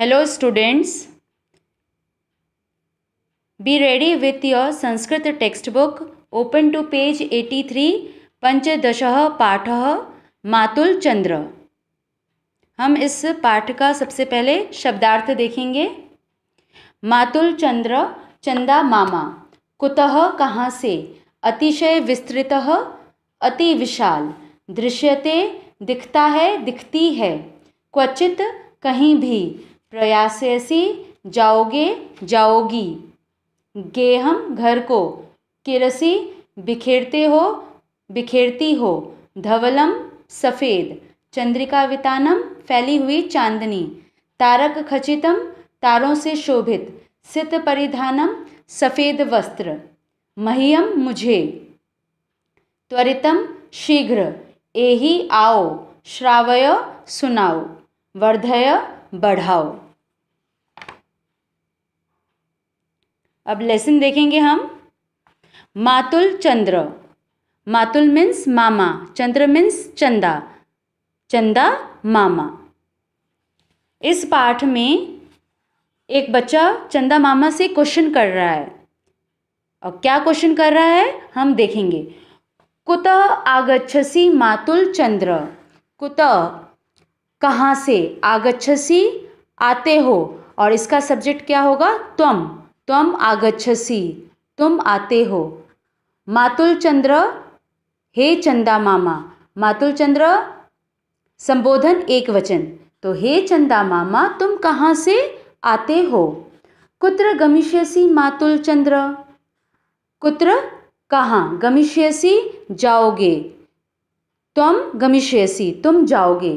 hello students be ready with your Sanskrit text book open to page eighty three पंचदश पाठ मातुल चंद्र हम इस पाठ का सबसे पहले शब्दार्थ देखेंगे मातुल चंद्र चंदा मामा कुतः कहाँ से अतिशय विस्तृत अति विशाल दृश्यते दिखता है दिखती है क्वचित कहीं भी प्रयासेसी जाओगे जाओगी गेहम घर को किरसी बिखेरते हो बिखेरती हो धवलम सफ़ेद चंद्रिका वितानम फैली हुई चांदनी तारक खचितम तारों से शोभित सित परिधानम सफ़ेद वस्त्र महियम मुझे त्वरितम शीघ्र एही आओ श्रावय सुनाओ वर्धय बढ़ाओ अब लेसन देखेंगे हम मातुल चंद्र मातुल मीन्स मामा चंद्र मीन्स चंदा चंदा मामा इस पाठ में एक बच्चा चंदा मामा से क्वेश्चन कर रहा है और क्या क्वेश्चन कर रहा है हम देखेंगे कुतः आगछसी मातुल चंद्र कुत कहाँ से आगछसी आते हो और इसका सब्जेक्ट क्या होगा तुम तम आगछसी तुम आते हो मातुलचंद्र हे चंदा मामा मातुलचंद्र संबोधन एक वचन तो हे चंदा मामा तुम कहाँ से आते हो कुत्र गमिष्यसी मातुल चंद्र कुत्र कहाँ गमिष्यसी जाओगे तुम गमिष्यसी तुम जाओगे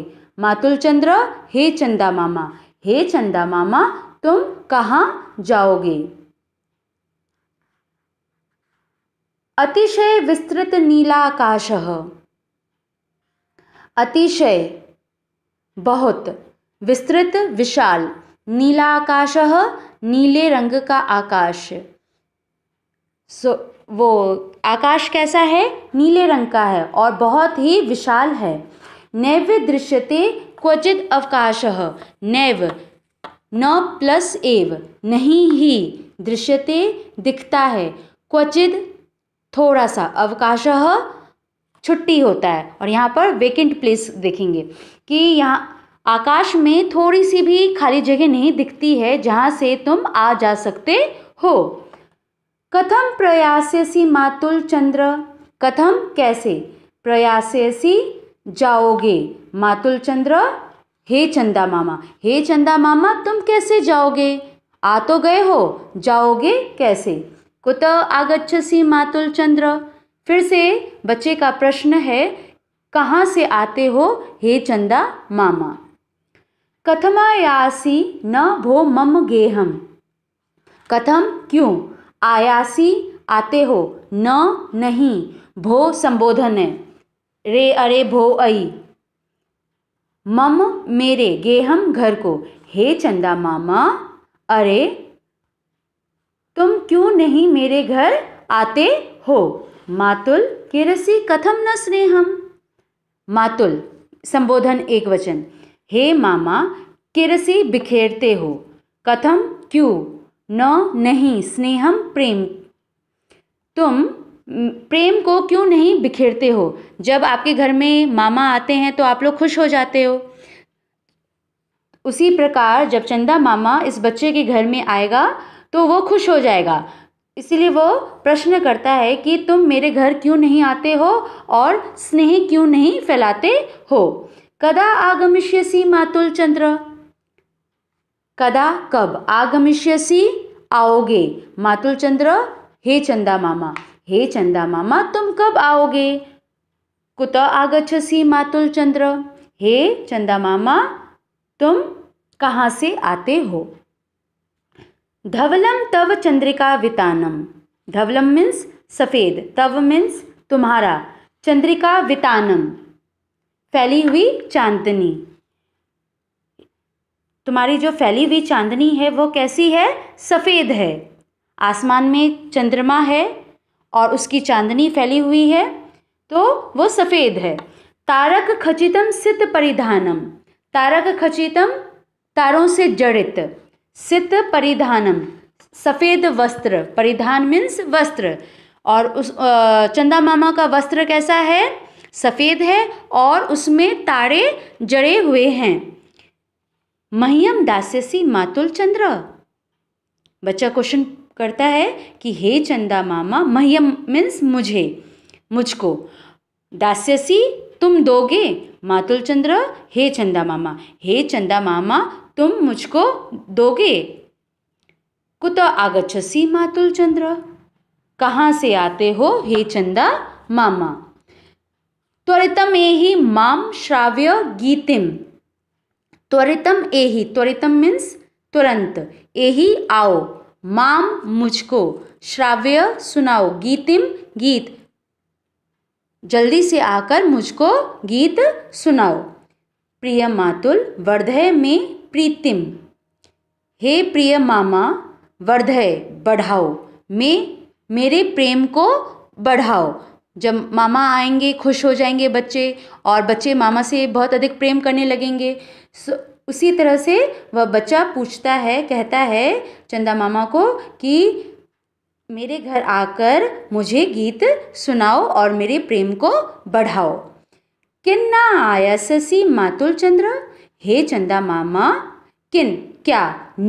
मातुल चंद्र हे चंदा मामा हे चंदा मामा तुम कहाँ जाओगे अतिशय विस्तृत नीलाकाश अतिशय बहुत विस्तृत विशाल नीला आकाश नीले रंग का आकाश सो वो आकाश कैसा है नीले रंग का है और बहुत ही विशाल है नैव दृश्यते क्वचित अवकाश नैव न प्लस एव नहीं ही दृश्यते दिखता है क्वचित थोड़ा सा अवकाश छुट्टी होता है और यहाँ पर वेकेंट प्लेस देखेंगे कि यहाँ आकाश में थोड़ी सी भी खाली जगह नहीं दिखती है जहाँ से तुम आ जा सकते हो कथम प्रयासेसी मातुल चंद्र कथम कैसे प्रयासेसी जाओगे मातुल चंद्र हे चंदा मामा हे चंदा मामा तुम कैसे जाओगे आ तो गए हो जाओगे कैसे कुत आगछसी मातुल चंद्र फिर से बच्चे का प्रश्न है कहाँ से आते हो हे चंदा मामा कथमा यासी न भो मम गेहम कथम क्यों आयासी आते हो न नहीं भो संबोधन है रे अरे भो अई मम मेरे गेहम घर को हे चंदा मामा अरे तुम क्यों नहीं मेरे घर आते हो मातुल किरसी कथम न स्नेहम मातुल संबोधन एक वचन हे मामा किरसी बिखेरते हो कथम क्यों न नहीं स्नेहम प्रेम तुम प्रेम को क्यों नहीं बिखेरते हो जब आपके घर में मामा आते हैं तो आप लोग खुश हो जाते हो उसी प्रकार जब चंदा मामा इस बच्चे के घर में आएगा तो वो खुश हो जाएगा इसीलिए वो प्रश्न करता है कि तुम मेरे घर क्यों नहीं आते हो और स्नेह क्यों नहीं फैलाते हो कदा आगमिष्यसी मातुल चंद्र कदा कब आगमिष्यसी आओगे मातुल चंद्र हे चंदा मामा हे चंदा मामा तुम कब आओगे कुत आगछसी मातुल चंद्र हे चंदा मामा तुम कहाँ से आते हो धवलम तव चंद्रिका वितानम धवलम मीन्स सफ़ेद तव मीन्स तुम्हारा चंद्रिका वितानम फैली हुई चांदनी तुम्हारी जो फैली हुई चांदनी है वो कैसी है सफ़ेद है आसमान में चंद्रमा है और उसकी चांदनी फैली हुई है तो वो सफ़ेद है तारक खचितम सित परिधानम तारक खचितम तारों से जड़ित सित परिधानम सफ़ेद वस्त्र परिधान मीन्स वस्त्र और उस चंदा मामा का वस्त्र कैसा है सफ़ेद है और उसमें तारे जड़े हुए हैं महियम दास्यसी मातुल चंद्र बच्चा क्वेश्चन करता है कि हे चंदा मामा महियम मीन्स मुझे मुझको दास्यसी तुम दोगे मातुल चंद्र हे चंदा मामा हे चंदा मामा तुम मुझको दोगे कुत आगछसी मातुल चंद्र कहाँ से आते हो हे चंदा मामा त्वरितम एहि माम श्राव्य गीतिम त्वरितम एहि त्वरितम मीन्स तुरंत एही आओ माम मुझको श्राव्य सुनाओ गीतिम गीत जल्दी से आकर मुझको गीत सुनाओ प्रिय मातुल वर्धय में प्रीतिम हे प्रिय मामा वर्धय बढ़ाओ मैं मेरे प्रेम को बढ़ाओ जब मामा आएंगे खुश हो जाएंगे बच्चे और बच्चे मामा से बहुत अधिक प्रेम करने लगेंगे सो उसी तरह से वह बच्चा पूछता है कहता है चंदा मामा को कि मेरे घर आकर मुझे गीत सुनाओ और मेरे प्रेम को बढ़ाओ किन्ना आया ससी मातुल चंद्र हे चंदा मामा किन क्या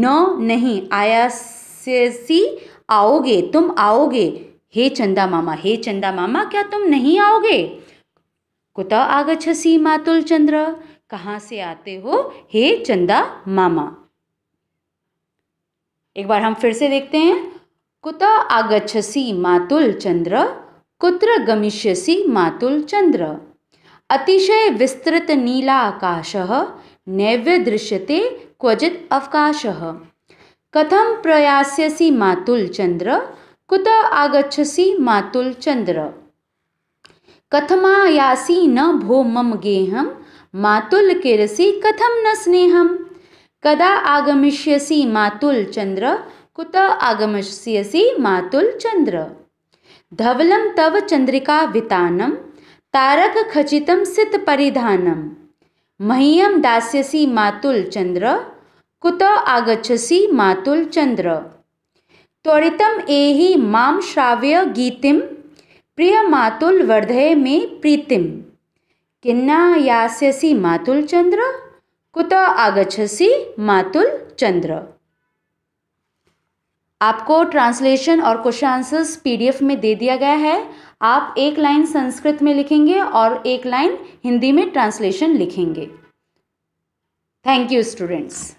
न नहीं आया सी आओगे तुम आओगे हे चंदा मामा हे चंदा मामा क्या तुम नहीं आओगे कुत आगछसी मातुल चंद्र कहाँ से आते हो हे चंदा मामा एक बार हम फिर से देखते हैं कुत आगछसी मातुल चंद्र कुत्र गमिष्यसी मातुल चंद्र अतिशय विस्तृत नीला आकाश नैव्य दृश्यते क्वचित् कथम कथं प्रयास्यसि चंद्र कुत मातुल चंद्र कथमायासी न भो मम मातुल किरसी कथम न स्नेह कदा आगमिष्यसि चंद्र कुत आगमिष्यसि चंद्र धवलम तव तारक खचितम सित परिधानम मह्यम दास्यसी मातुल चंद्र कुत आगछसी मातुल चंद्र त्वरितम एहि माम श्राव्य गीतिम प्रिय मातुल वर्धय मे प्रीतिम किन्ना यासी मातुल चंद्र कुत आगछसी मातुल चंद्र आपको ट्रांसलेशन और क्वेश्चन आंसर्स पीडीएफ में दे दिया गया है आप एक लाइन संस्कृत में लिखेंगे और एक लाइन हिंदी में ट्रांसलेशन लिखेंगे थैंक यू स्टूडेंट्स